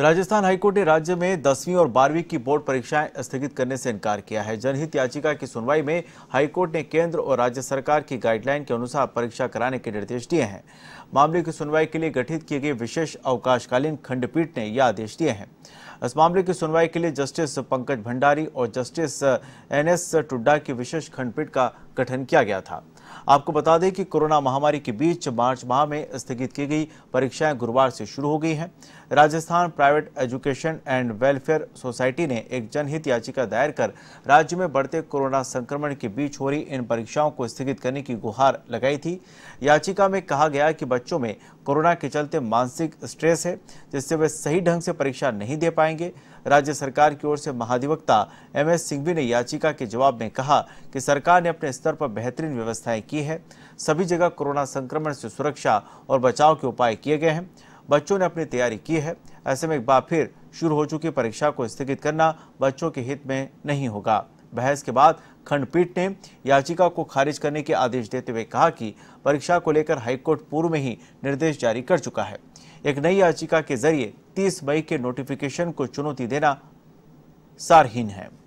Rajasthan high court ने राज्य में दसवीं और बारहवीं की बोर्ड परीक्षाएं स्थगित करने से इनकार किया है जनहित याचिका की सुनवाई में हाईकोर्ट ने केंद्र और राज्य सरकार की गाइडलाइन के अनुसार परीक्षा कराने के निर्देश दिए हैं मामले की सुनवाई के लिए गठित किए गए विशेष अवकाशकालीन खंडपीठ ने यह आदेश दिए हैं इस मामले की सुनवाई के लिए जस्टिस पंकज भंडारी और जस्टिस एन एस टुड्डा की विशेष खंडपीठ का गठन किया गया था आपको बता दें कि कोरोना महामारी के बीच मार्च माह में स्थगित की गई परीक्षाएं गुरुवार से शुरू हो गई हैं Rajasthan private education and welfare society ने एक जनहित याचिका दायर कर राज्य में बढ़ते कोरोना संक्रमण के बीच हो रही इन परीक्षाओं को स्थगित करने की गुहार लगाई थी याचिका में कहा गया कि बच्चों में कोरोना के चलते मानसिक स्ट्रेस है जिससे वे सही ढंग से परीक्षा नहीं दे पाएंगे राज्य सरकार की ओर से महाधिवक्ता एम एस सिंघवी ने याचिका के जवाब में कहा कि सरकार ने अपने स्तर पर बेहतरीन व्यवस्थाएं की है सभी जगह कोरोना संक्रमण से सुरक्षा और बचाव के उपाय किए गए हैं बच्चों ने अपनी तैयारी की है ऐसे में एक बार फिर शुरू हो चुकी परीक्षा को स्थगित करना बच्चों के हित में नहीं होगा बहस के बाद खंडपीठ ने याचिका को खारिज करने के आदेश देते हुए कहा कि परीक्षा को लेकर हाईकोर्ट पूर्व में ही निर्देश जारी कर चुका है एक नई याचिका के जरिए 30 मई के नोटिफिकेशन को चुनौती देना सारहीन है